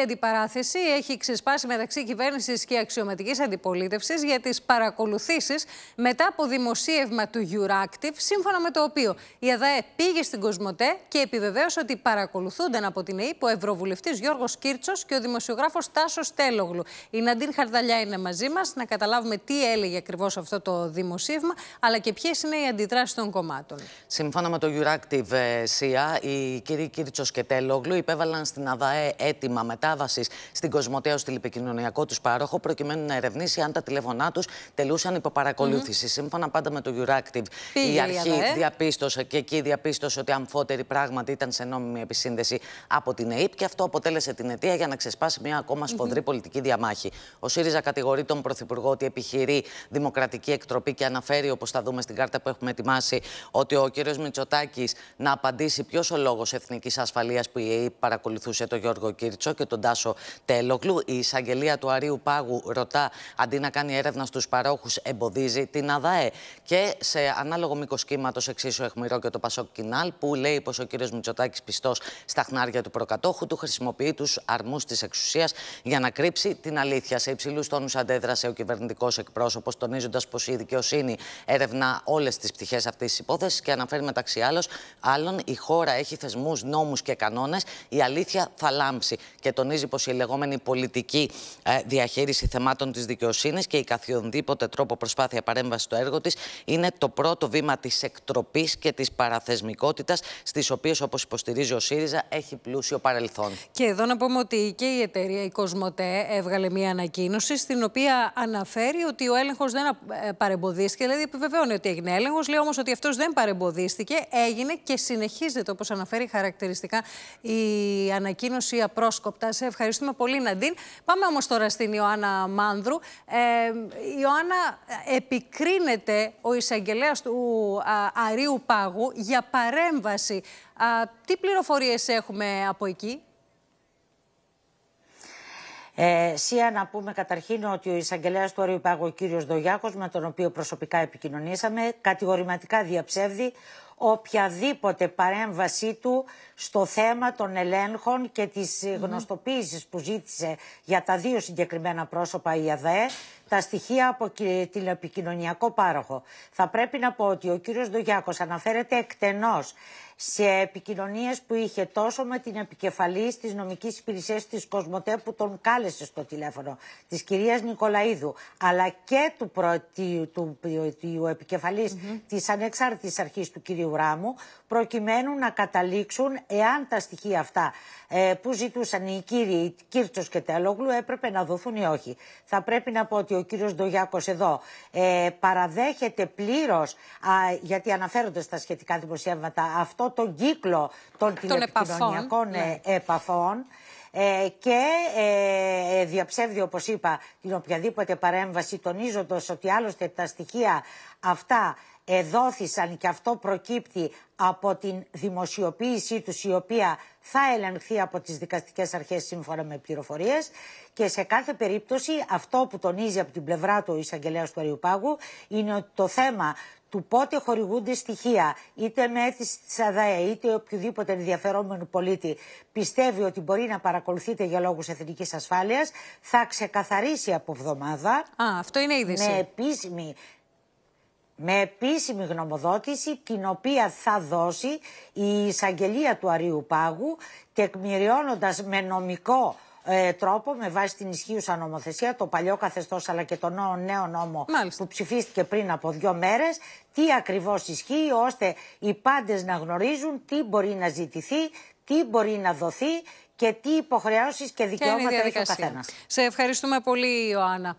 Και αντιπαράθεση έχει ξεσπάσει μεταξύ κυβέρνησης και αξιωματικής αντιπολίτευσης για τις παρακολουθήσεις μετά από δημοσίευμα του Euractiv, σύμφωνα με το οποίο η ΑΔΑΕ πήγε στην Κοσμοτέ και επιβεβαίωσε ότι παρακολουθούνταν από την ΕΕΠ ο Ευρωβουλευτής Γιώργος Κίρτσο και ο δημοσιογράφος Τάσος Τέλογλου. Η Ναντίν Χαρδαλιά είναι μαζί μας, να καταλάβουμε τι έλεγε ακριβώς αυτό το δημοσίευμα, αλλά και ποιες είναι οι αντιδράσεις των κομμάτων. Σύμφωνα με το Euractiv, ε, ΣΥΑ, οι κύριοι Κίρτσο και Τέλογλου υπέβαλαν στην ΑΔΑΕ έτοιμα μετά μετάβαση στην Κοσμοτέο στη τηλεπικοινωνιακό τους πάροχο, προκειμένου να ερευνήσει αν τα τηλέφωνά τους τελούσαν υπό παρακολούθηση. Σύμφωνα πάντα με το Euractiv, η αρχή ε. διαπίστωσε και εκεί διαπίστωσε ότι αμφότεροι πράγματι ήταν σε νόμιμη επισύνδεση από την ΕΕΠ και αυτό αποτέλεσε την αιτία για να ξεσπάσει μια ακόμα σφοδρή πολιτική διαμάχη. Ο ΣΥΡΙΖΑ κατηγορεί τον Πρωθυπουργό ότι επιχειρεί δημοκρατική εκτροπή και αναφέρει, όπως θα δούμε στην κάρτα που έχουμε ετοιμάσει, ότι ο κ. Μητσοτάκης να απαντήσει ποιος ο λόγος εθνικής ασφαλείας που η ΕΕΠ παρακολουθούσε τον Γιώργο Κίρτσο και τον τον Τάσο Τελοκλού. Η εισαγγελία του Αρίου Πάγου ρωτά αντί να κάνει έρευνα στους παρόχους, εμποδίζει την ΑΔΑΕ. Και σε ανάλογο μήκος κύματος εξίσου εχμηρό και το Πασόκ Κινάλ, που λέει πως ο κ. Μητσοτάκης πιστός στα χνάρια του προκατόχου του χρησιμοποιεί τους αρμούς της εξουσίας για να κρύψει την αλήθεια. Σε υψηλούς τόνους αντέδρασε ο κυβερνητικός εκπρόσωπος, τονίζοντας πως η δικαιοσύνη ερευνά όλες τις πτυχές αυτής της υπόθεσης και αναφέρει μεταξύ άλλων, η χώρα έχει θεσμούς, νόμους και κανόνες. Η αλήθεια θα λάμψει. Και τονίζει πως η λεγόμενη πολιτική ε, διαχείριση θεμάτων της δικαιοσύνης και η καθιονδήποτε τρόπο προσπάθεια παρέμβασης στο έργο της είναι το πρώτο βήμα της εκτροπής και της παραθεσμικότητας, στις οποίες, όπως υποστηρίζει ο ΣΥΡΙΖΑ, έχει πλούσιο παρελθόν. Και εδώ να πούμε ότι και η εταιρεία, η Κοσμοτέ, έβγαλε μία ανακοίνωση στην οποία αναφέρει ότι ο έλεγχος δεν ε, παρεμποδίστηκε. Δηλαδή, επιβεβαιώνει ότι έγινε έλεγχος. Λέει όμως ότι αυτός δεν παρεμποδίστηκε, έγινε και συνεχίζεται, όπως αναφέρει χαρακτηριστικά η ανακοίνωση απρόσκοπτα σε ευχαριστούμε πολύ, Ναντίν. Πάμε όμως τώρα στην Ιωάννα Μάνδρου. Ε, η Ιωάννα επικρίνεται ο εισαγγελέας του Αρίου Πάγου για παρέμβαση. τι πληροφορίες έχουμε από εκεί. Ε, Σία, να πούμε καταρχήν ότι ο εισαγγελέας του Αριού Πάγου, ο κύριος Δογιάκος, με τον οποίο προσωπικά επικοινωνήσαμε, κατηγορηματικά διαψεύδει οποιαδήποτε παρέμβασή του στο θέμα των ελέγχων και της γνωστοποίησης που ζήτησε για τα δύο συγκεκριμένα πρόσωπα η ΑΔΕ τα στοιχεία από την τηλεπικοινωνιακό πάροχο. Θα πρέπει να πω ότι ο κύριος Δογιάκος αναφέρεται εκτενώς σε επικοινωνίες που είχε τόσο με την επικεφαλή της νομικής υπηρεσίας, της Κοσμοτέ που τον κάλεσε στο τηλέφωνο, της κυρίας Νικολαίδου, αλλά και του, προ... του... του επικεφαλής του κυρίου προκειμένου να καταλήξουν εάν τα στοιχεία αυτά ε, που ζητούσαν οι κύριοι Κύρτσος και Τέλογλου έπρεπε να δοθούν ή όχι. Θα πρέπει να πω ότι ο κύριος Ντογιάκος εδώ ε, παραδέχεται πλήρως, γιατί αναφέρονται στα σχετικά δημοσιεύματα, αυτό τον κύκλο των τηλεπικοινωνιακών ναι. ε, επαφών ε, και ε, ε, διαψεύδει, όπως είπα, την οποιαδήποτε παρέμβαση, τονίζοντας ότι άλλωστε τα στοιχεία αυτά εδόθησαν και αυτό προκύπτει από την δημοσιοποίησή τους, η οποία θα ελεγχθεί από τις δικαστικές αρχές σύμφωνα με πληροφορίες. και σε κάθε περίπτωση αυτό που τονίζει από την πλευρά του ο εισαγγελέας του Αριουπάγου είναι ότι το θέμα του πότε χορηγούνται στοιχεία, είτε με αίτηση της ΑΔΑΕ, είτε οποιοδήποτε ενδιαφερόμενο πολίτη πιστεύει ότι μπορεί να παρακολουθείτε για λόγους εθνικής ασφάλειας, θα ξεκαθαρίσει από εβδομάδα. Α, αυτό είναι είδηση. Με επίσημη με επίσημη γνωμοδότηση την οποία θα δώσει η εισαγγελία του Αριού Πάγου τεκμηριώνοντας με νομικό ε, τρόπο με βάση την ισχύουσα νομοθεσία, το παλιό καθεστώς αλλά και το νέο νόμο που ψηφίστηκε πριν από δύο μέρες τι ακριβώς ισχύει, ώστε οι πάντες να γνωρίζουν τι μπορεί να ζητηθεί, τι μπορεί να δοθεί και τι υποχρεώσεις και δικαιώματα έχει ο καθένας. Σε ευχαριστούμε πολύ, Ιωάννα.